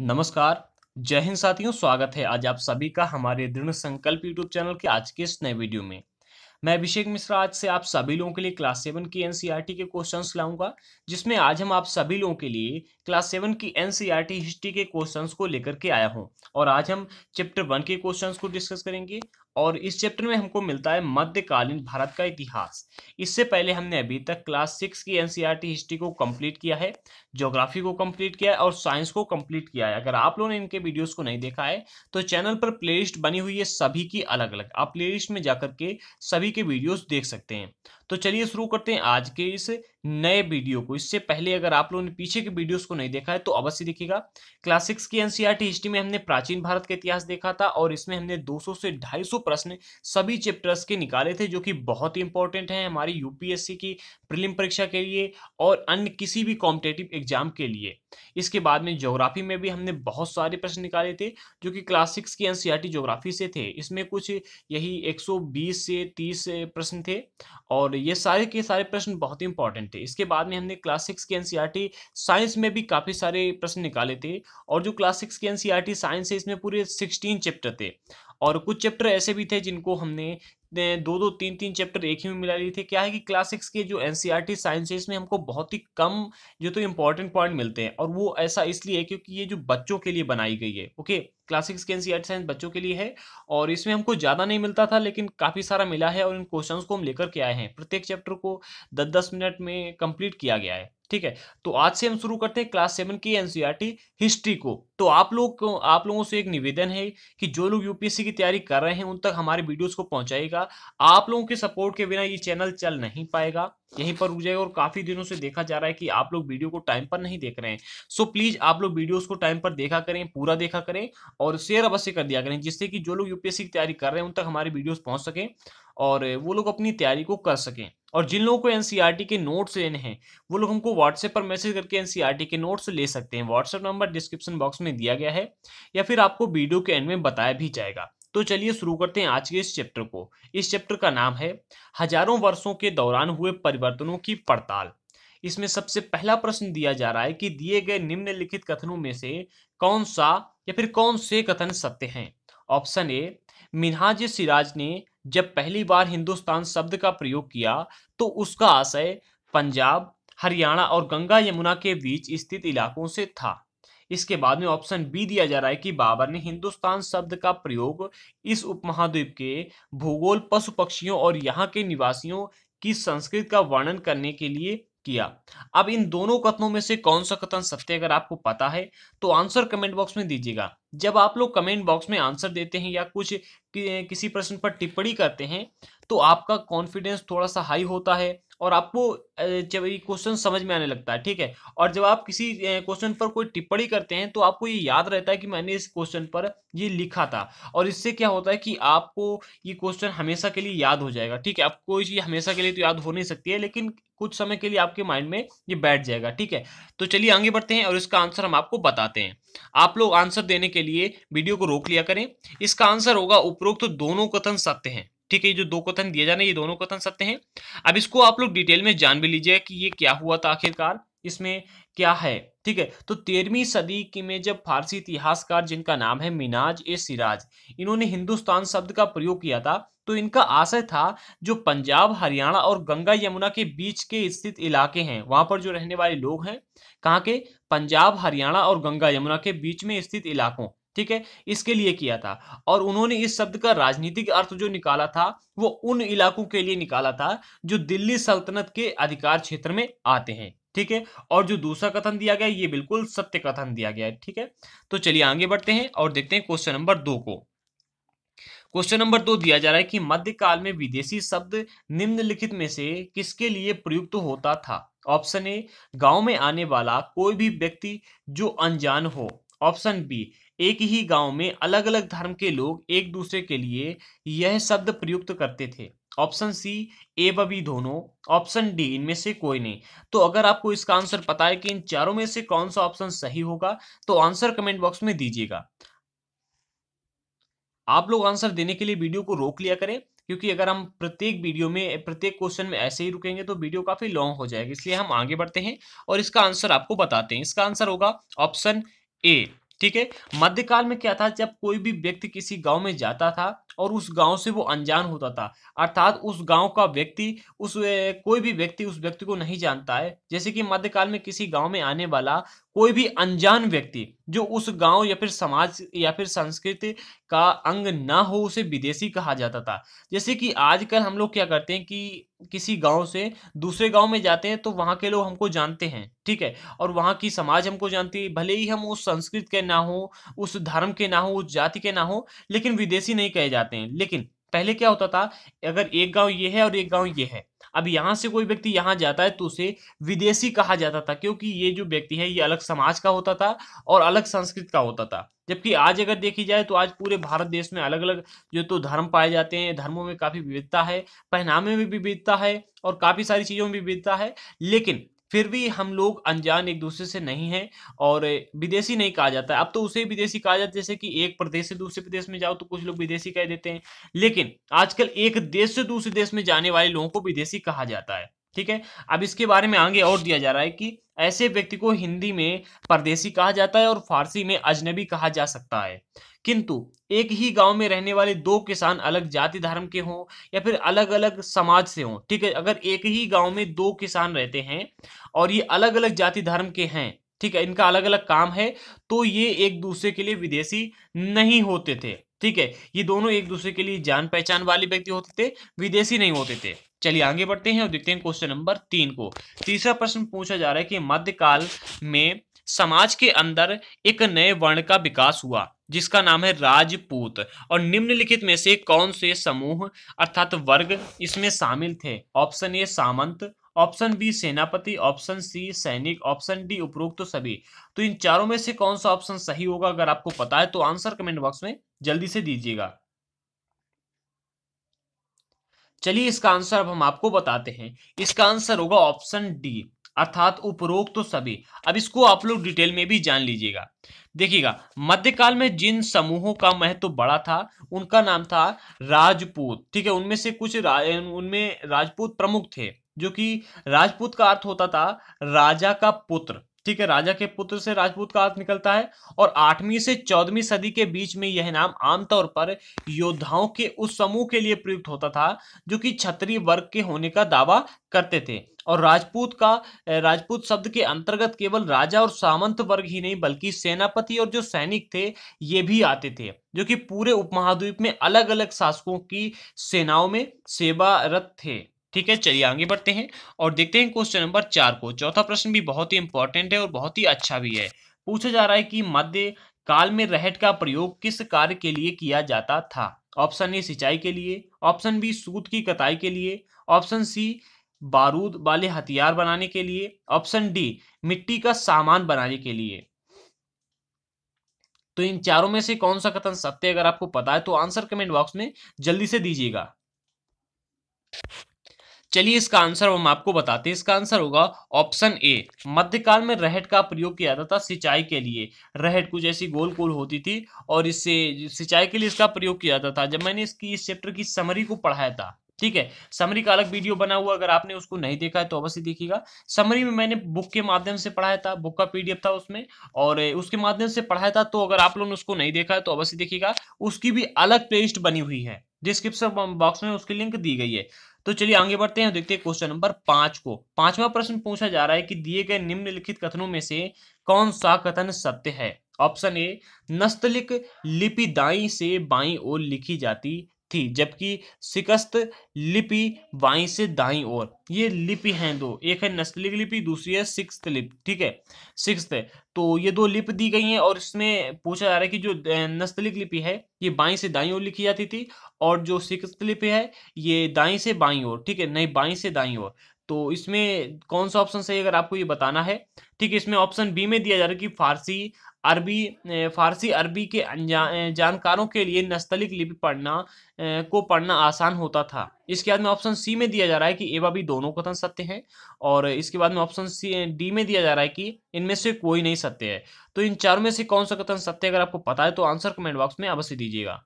नमस्कार जय हिंद साथियों स्वागत है आज आप सभी का हमारे दृढ़ संकल्प यूट्यूब चैनल के आज के इस नए वीडियो में मैं अभिषेक मिश्रा आज से आप सभी लोगों के लिए क्लास सेवन की एनसीईआरटी e के क्वेश्चंस लाऊंगा जिसमें आज हम आप सभी लोगों के लिए क्लास सेवन की एनसीईआरटी हिस्ट्री e के क्वेश्चंस को लेकर के आया हूं और आज हम चैप्टर वन के क्वेश्चंस को डिस्कस करेंगे और इस चैप्टर में हमको मिलता है मध्यकालीन भारत का इतिहास इससे पहले हमने अभी तक क्लास सिक्स की एनसीईआरटी हिस्ट्री e को कंप्लीट किया है ज्योग्राफी को कंप्लीट किया है और साइंस को कंप्लीट किया है अगर आप लोगों ने इनके वीडियोस को नहीं देखा है तो चैनल पर प्लेलिस्ट बनी हुई है सभी की अलग अलग आप प्ले में जाकर के सभी के वीडियोज देख सकते हैं तो चलिए शुरू करते हैं आज के इस नए वीडियो को इससे पहले अगर आप लोगों ने पीछे के वीडियोस को नहीं देखा है तो अवश्य देखिएगा क्लास सिक्स की एनसीईआरटी हिस्ट्री में हमने प्राचीन भारत का इतिहास देखा था और इसमें हमने 200 से 250 प्रश्न सभी चैप्टर्स के निकाले थे जो कि बहुत ही इंपॉर्टेंट हैं हमारी यूपीएससी की प्रिलिम परीक्षा के लिए और अन्य किसी भी कॉम्पिटेटिव एग्जाम के लिए इसके बाद में ज्योग्राफी में भी हमने बहुत सारे प्रश्न निकाले थे जो कि क्लास सिक्स की एनसीईआरटी ज्योग्राफी से थे इसमें कुछ यही एक से तीस प्रश्न थे और ये सारे के सारे प्रश्न बहुत ही इंपॉर्टेंट थे इसके बाद में हमने क्लास सिक्स की एनसीईआरटी साइंस e में भी काफ़ी सारे प्रश्न निकाले थे और जो क्लास सिक्स की एनसीईआरटी साइंस e है इसमें पूरे सिक्सटीन चैप्टर थे और कुछ चैप्टर ऐसे भी थे जिनको हमने दो दो तीन तीन चैप्टर एक ही में मिला लिए थे क्या है कि क्लासिक्स के जो N C R T sciences में हमको बहुत ही कम जो तो इंपॉर्टेंट पॉइंट मिलते हैं और वो ऐसा इसलिए है क्योंकि ये जो बच्चों के लिए बनाई गई है ओके क्लासिक्स के N C R T science बच्चों के लिए है और इसमें हमको ज़्यादा नहीं मिलता था लेकिन काफ़ी सारा मिला है और इन क्वेश्चन को हम लेकर के आए हैं प्रत्येक चैप्टर को दस दस मिनट में कंप्लीट किया गया है ठीक है तो आज से हम शुरू करते हैं क्लास सेवन की एनसीईआरटी हिस्ट्री को तो आप लोग आप लोगों से एक निवेदन है कि जो लोग यूपीएससी की तैयारी कर रहे हैं उन तक हमारे वीडियोस को पहुंचाएगा आप लोगों के सपोर्ट के बिना ये चैनल चल नहीं पाएगा यहीं पर रुक जाएगा और काफ़ी दिनों से देखा जा रहा है कि आप लोग वीडियो को टाइम पर नहीं देख रहे हैं सो प्लीज़ आप लोग वीडियोस को टाइम पर देखा करें पूरा देखा करें और शेयर अवश्य कर दिया करें जिससे कि जो लोग यूपीएससी की तैयारी कर रहे हैं उन तक हमारे वीडियोज़ पहुंच सकें और वो लोग अपनी तैयारी को कर सकें और जिन लोगों को एनसीईआरटी e के नोट्स लेने हैं वो लोग हमको व्हाट्सएप पर मैसेज करके एनसीईआरटी e के नोट्स ले सकते हैं व्हाट्सएप नंबर डिस्क्रिप्शन बॉक्स में दिया गया है या फिर आपको वीडियो के एंड में बताया भी जाएगा तो चलिए शुरू करते हैं आज के इस चैप्टर को इस चैप्टर का नाम है हजारों वर्षों के दौरान हुए परिवर्तनों की पड़ताल इसमें सबसे पहला प्रश्न दिया जा रहा है कि दिए गए निम्नलिखित कथनों में से कौन सा या फिर कौन से कथन सत्य हैं ऑप्शन ए मिनहाज सिराज ने जब पहली बार हिंदुस्तान शब्द का प्रयोग किया तो उसका आशय पंजाब हरियाणा और गंगा यमुना के बीच स्थित इलाकों से था इसके बाद में ऑप्शन बी दिया जा रहा है कि बाबर ने हिंदुस्तान शब्द का प्रयोग इस उपमहाद्वीप के भूगोल पशु पक्षियों और यहाँ के निवासियों की संस्कृत का वर्णन करने के लिए किया अब इन दोनों कथनों में से कौन सा कथन सत्य अगर आपको पता है तो आंसर कमेंट बॉक्स में दीजिएगा जब आप लोग कमेंट बॉक्स में आंसर देते हैं या कुछ कि, किसी प्रश्न पर टिप्पणी करते हैं तो आपका कॉन्फिडेंस थोड़ा सा हाई होता है और आपको जब ये क्वेश्चन समझ में आने लगता है ठीक है और जब आप किसी क्वेश्चन पर कोई टिप्पणी करते हैं तो आपको ये याद रहता है कि मैंने इस क्वेश्चन पर ये लिखा था और इससे क्या होता है कि आपको ये क्वेश्चन हमेशा के लिए याद हो जाएगा ठीक है आपको ये हमेशा के लिए तो याद हो नहीं सकती है लेकिन कुछ समय के लिए आपके माइंड में ये बैठ जाएगा ठीक है तो चलिए आगे बढ़ते हैं और इसका आंसर हम आपको बताते हैं आप लोग आंसर देने के लिए वीडियो को रोक लिया करें इसका आंसर होगा उपरोक्त तो दोनों कथन सत्य हैं ठीक है ये जो दो कथन दिए जाने ये दोनों कथन सत्य हैं अब इसको आप लोग डिटेल में जान भी लीजिए कि ये क्या हुआ था आखिरकार इसमें क्या है ठीक है तो तेरहवीं सदी की में जब फारसी इतिहासकार जिनका नाम है मिनाज ए सिराज इन्होंने हिंदुस्तान शब्द का प्रयोग किया था तो इनका आशय था जो पंजाब हरियाणा और गंगा यमुना के बीच के स्थित इलाके हैं वहां पर जो रहने वाले लोग हैं कहाँ के पंजाब हरियाणा और गंगा यमुना के बीच में स्थित इलाकों ठीक है इसके लिए किया था और उन्होंने इस शब्द का राजनीतिक अर्थ जो निकाला था वो उन इलाकों के लिए निकाला था जो दिल्ली सल्तनत के अधिकार क्षेत्र में आते हैं ठीक है और जो दूसरा कथन दिया गया ये बिल्कुल सत्य कथन दिया गया है ठीक है तो चलिए आगे बढ़ते हैं और देखते हैं क्वेश्चन नंबर दो को क्वेश्चन नंबर दो दिया जा रहा है कि मध्यकाल में विदेशी शब्द निम्नलिखित में से किसके लिए प्रयुक्त होता था ऑप्शन ए गांव में आने वाला कोई भी व्यक्ति जो अनजान हो ऑप्शन बी एक ही गांव में अलग अलग धर्म के लोग एक दूसरे के लिए यह शब्द प्रयुक्त करते थे ऑप्शन सी ए व बी दोनों ऑप्शन डी इनमें से कोई नहीं तो अगर आपको इसका आंसर पता है कि इन चारों में से कौन सा ऑप्शन सही होगा तो आंसर कमेंट बॉक्स में दीजिएगा आप लोग आंसर देने के लिए वीडियो को रोक लिया करें क्योंकि अगर हम प्रत्येक वीडियो में प्रत्येक क्वेश्चन में ऐसे ही रुकेंगे तो वीडियो काफी लॉन्ग हो जाएगा इसलिए हम आगे बढ़ते हैं और इसका आंसर आपको बताते हैं इसका आंसर होगा ऑप्शन ए ठीक है मध्यकाल में क्या था जब कोई भी व्यक्ति किसी गांव में जाता था और उस गांव से वो अनजान होता था अर्थात उस गांव का व्यक्ति उस कोई भी व्यक्ति उस व्यक्ति को नहीं जानता है जैसे कि मध्यकाल में किसी गांव में आने वाला कोई भी अनजान व्यक्ति जो उस गांव या फिर समाज या फिर संस्कृति का अंग ना हो उसे विदेशी कहा जाता था जैसे कि आजकल हम लोग क्या करते हैं कि किसी गांव से दूसरे गांव में जाते हैं तो वहां के लोग हमको जानते हैं ठीक है और वहां की समाज हमको जानती है भले ही हम उस संस्कृत के ना हो उस धर्म के ना हो उस जाति के ना हो लेकिन विदेशी नहीं कहे जाते हैं लेकिन पहले क्या होता था अगर एक गांव ये है और एक गांव ये है अब यहाँ से कोई व्यक्ति यहाँ जाता है तो उसे विदेशी कहा जाता था क्योंकि ये जो व्यक्ति है ये अलग समाज का होता था और अलग संस्कृत का होता था जबकि आज अगर देखी जाए तो आज पूरे भारत देश में अलग अलग जो तो धर्म पाए जाते हैं धर्मों में काफ़ी विविधता है पहनावे में भी विविधता है और काफ़ी सारी चीज़ों में विविधता है लेकिन फिर भी हम लोग अनजान एक दूसरे से नहीं है और विदेशी नहीं कहा जाता है अब तो उसे विदेशी कहा जाता है जैसे कि एक प्रदेश से दूसरे प्रदेश में जाओ तो कुछ लोग विदेशी कह देते हैं लेकिन आजकल एक देश से दूसरे देश में जाने वाले लोगों को विदेशी कहा जाता है ठीक है अब इसके बारे में आगे और दिया जा रहा है कि ऐसे व्यक्ति को हिंदी में परदेशी कहा जाता है और फारसी में अजनबी कहा जा सकता है किंतु एक ही गांव में रहने वाले दो किसान अलग जाति धर्म के हों या फिर अलग अलग समाज से हों ठीक है अगर एक ही गांव में दो किसान रहते हैं और ये अलग अलग जाति धर्म के हैं ठीक है इनका अलग अलग काम है तो ये एक दूसरे के लिए विदेशी नहीं होते थे ठीक है ये दोनों एक दूसरे के लिए जान पहचान वाले व्यक्ति होते थे विदेशी नहीं होते थे चलिए आगे बढ़ते हैं और देखते हैं क्वेश्चन नंबर तीन को तीसरा प्रश्न पूछा जा रहा है कि मध्यकाल में समाज के अंदर एक नए वर्ण का विकास हुआ जिसका नाम है राजपूत और निम्नलिखित में से कौन से समूह अर्थात वर्ग इसमें शामिल थे ऑप्शन ए सामंत ऑप्शन बी सेनापति ऑप्शन सी सैनिक ऑप्शन डी उपरोक्त तो सभी तो इन चारों में से कौन सा ऑप्शन सही होगा अगर आपको पता है तो आंसर कमेंट बॉक्स में जल्दी से दीजिएगा चलिए इसका आंसर अब हम आपको बताते हैं इसका आंसर होगा ऑप्शन डी अर्थात उपरोक्त तो सभी अब इसको आप लोग डिटेल में भी जान लीजिएगा देखिएगा मध्यकाल में जिन समूहों का महत्व तो बड़ा था उनका नाम था राजपूत ठीक है उनमें से कुछ रा, उनमें राजपूत प्रमुख थे जो कि राजपूत का अर्थ होता था राजा का पुत्र ठीक है राजा के पुत्र से राजपूत का अर्थ निकलता है और आठवीं से चौदहवीं सदी के बीच में यह नाम आमतौर पर योद्धाओं के उस समूह के लिए प्रयुक्त होता था जो कि छत्री वर्ग के होने का दावा करते थे और राजपूत का राजपूत शब्द के अंतर्गत केवल राजा और सामंत वर्ग ही नहीं बल्कि सेनापति और जो सैनिक थे ये भी आते थे जो कि पूरे उपमहाद्वीप में अलग अलग शासकों की सेनाओं में सेवारत थे ठीक है चलिए आगे बढ़ते हैं और देखते हैं क्वेश्चन नंबर चार को चौथा प्रश्न भी बहुत ही इंपॉर्टेंट है और बहुत ही अच्छा भी है पूछा जा रहा है कि मध्य काल में रहट का प्रयोग किस कार्य के लिए किया जाता था ऑप्शन ए सिंचाई के लिए ऑप्शन बी सूत की कताई के लिए ऑप्शन सी बारूद वाले हथियार बनाने के लिए ऑप्शन डी मिट्टी का सामान बनाने के लिए तो इन चारों में से कौन सा कथन सत्य अगर आपको पता है तो आंसर कमेंट बॉक्स में जल्दी से दीजिएगा चलिए इसका आंसर हम आपको बताते हैं इसका आंसर होगा ऑप्शन ए मध्यकाल में रहट का प्रयोग किया जाता था सिंचाई के लिए रहट कुछ ऐसी गोल गोल होती थी और इससे सिंचाई के लिए इसका प्रयोग किया जाता था जब मैंने इसकी इस चैप्टर की समरी को पढ़ाया था ठीक है समरी का अलग वीडियो बना हुआ अगर आपने उसको नहीं देखा है तो अवश्य देखिएगा समरी में मैंने बुक के माध्यम से पढ़ाया था बुक का पीडीएफ था उसमें और उसके माध्यम से पढ़ाया था तो अगर आप लोगों ने उसको नहीं देखा है तो अवश्य देखिएगा उसकी भी अलग प्लेलिस्ट बनी हुई है डिस्क्रिप्शन बॉक्स में उसकी लिंक दी गई है तो चलिए आगे बढ़ते हैं देखते हैं क्वेश्चन नंबर पांच को पांचवा प्रश्न पूछा जा रहा है कि दिए गए निम्नलिखित कथनों में से कौन सा कथन सत्य है ऑप्शन ए नस्तलिक लिपिदाई से बाई ओर लिखी जाती थी जबकि शिकस्त लिपि बाई से दाई और ये लिपि हैं दो एक है नस्लिक लिपि दूसरी है सिक्स्थ लिप ठीक है सिक्स तो ये दो लिप दी गई हैं और इसमें पूछा जा रहा है कि जो नस्तलिक लिपि है ये बाई से दाई ओर लिखी जाती थी और जो सिक्स्थ लिपि है ये दाई से बाई ओर ठीक है नहीं बाई से दाई ओर तो इसमें कौन सा ऑप्शन सही अगर आपको ये बताना है ठीक है इसमें ऑप्शन बी में दिया जा रहा है कि फारसी अरबी फारसी अरबी के जानकारों के लिए नस्तलिक लिपि पढ़ना को पढ़ना आसान होता था इसके बाद में ऑप्शन सी में दिया जा रहा है कि एवा भी दोनों कथन सत्य हैं और इसके बाद में ऑप्शन सी डी में दिया जा रहा है कि इनमें से कोई नहीं सत्य है तो इन चारों में से कौन सा कथन सत्य अगर आपको पता है तो आंसर कमेंट बॉक्स में अवश्य दीजिएगा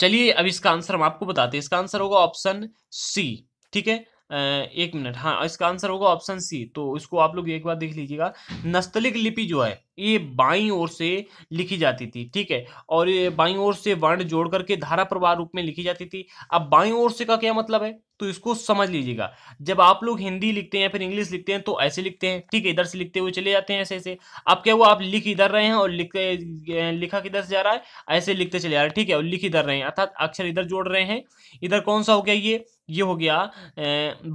चलिए अब इसका आंसर हम आपको बताते हैं इसका आंसर होगा ऑप्शन सी ठीक है एक मिनट हाँ इसका आंसर होगा ऑप्शन सी तो इसको आप लोग एक बार देख लीजिएगा नस्तलिक लिपि जो है ये बाई ओर से लिखी जाती थी ठीक है और ये बाई ओर से वर्ण जोड़ करके धारा प्रवाह रूप में लिखी जाती थी अब बाई ओर से का क्या मतलब है तो इसको समझ लीजिएगा जब आप लोग हिंदी लिखते हैं या फिर इंग्लिश लिखते हैं तो ऐसे लिखते हैं ठीक है इधर से लिखते हुए चले जाते हैं ऐसे ऐसे अब क्या हुआ आप लिख इधर रहे हैं और लिख लिखा किधर से जा रहा है ऐसे लिखते चले जा रहे हैं ठीक है और लिख इधर रहे हैं अर्थात अक्षर इधर जोड़ रहे हैं इधर कौन सा हो गया ये ये हो गया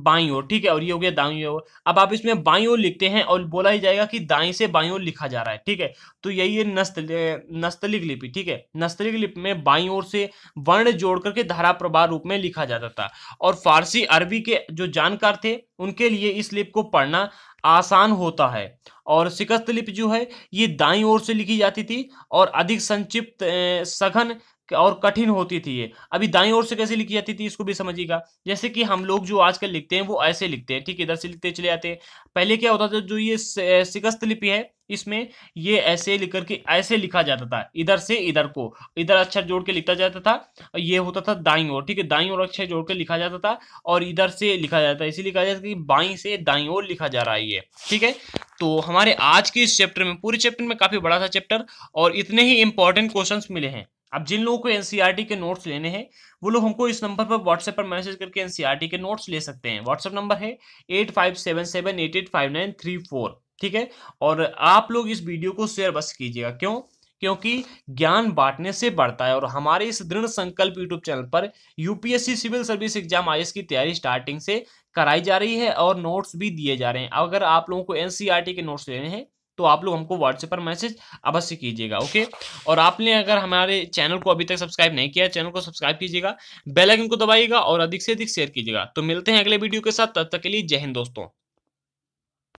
बाई ओर ठीक है और ये हो गया दाई ओर अब आप इसमें बाई ओर लिखते हैं और बोला ही जाएगा कि दाई से बाई ओर लिखा जा रहा है ठीक है तो यही है नस्त नस्तलिक लिपि ठीक है नस्तलिक लिपि में बाई ओर से वर्ण जोड़ करके धारा प्रवाह रूप में लिखा जाता था और फारसी अरबी के जो जानकार थे उनके लिए इस लिपि को पढ़ना आसान होता है और शिकस्त लिपि जो है ये दाई ओर से लिखी जाती थी और अधिक संक्षिप्त सघन और कठिन होती थी ये अभी दाई ओर से कैसे लिखी जाती थी इसको भी समझिएगा जैसे कि हम लोग जो आजकल लिखते हैं वो ऐसे लिखते हैं ठीक है इधर से लिखते चले जाते हैं पहले क्या होता था जो ये शिकस्त लिपि है इसमें ये ऐसे लिख करके ऐसे लिखा जाता था इधर से इधर को इधर अक्षर जोड़ के लिखा जाता था ये होता था दाई ओर ठीक है दाई ओर अक्षर जोड़ के लिखा जाता था और इधर से लिखा जाता था इसीलिए कहा जाता कि बाई से दाई ओर लिखा जा रहा है ये ठीक है तो हमारे आज के इस चैप्टर में पूरे चैप्टर में काफी बड़ा था चैप्टर और इतने ही इंपॉर्टेंट क्वेश्चन मिले हैं अब जिन लोगों को एनसीईआरटी e के नोट्स लेने हैं वो लोग हमको इस नंबर पर व्हाट्सएप पर मैसेज करके एनसीईआरटी e के नोट्स ले सकते हैं व्हाट्सएप नंबर है eight five seven seven eight eight five nine three four ठीक है और आप लोग इस वीडियो को शेयर बस कीजिएगा क्यों क्योंकि ज्ञान बांटने से बढ़ता है और हमारे इस दृढ़ संकल्प यूट्यूब चैनल पर यूपीएससी सिविल सर्विस एग्जाम आई की तैयारी स्टार्टिंग से कराई जा रही है और नोट्स भी दिए जा रहे हैं अगर आप लोगों को एनसीईआरटी e के नोट्स लेने हैं तो आप लोग हमको व्हाट्सएप पर मैसेज अवश्य कीजिएगा ओके और आपने अगर हमारे चैनल को अभी तक सब्सक्राइब नहीं किया चैनल को सब्सक्राइब कीजिएगा बेल आइकन को दबाइएगा और अधिक से अधिक शेयर कीजिएगा तो मिलते हैं अगले वीडियो के साथ तब तक के लिए जय हिंद दोस्तों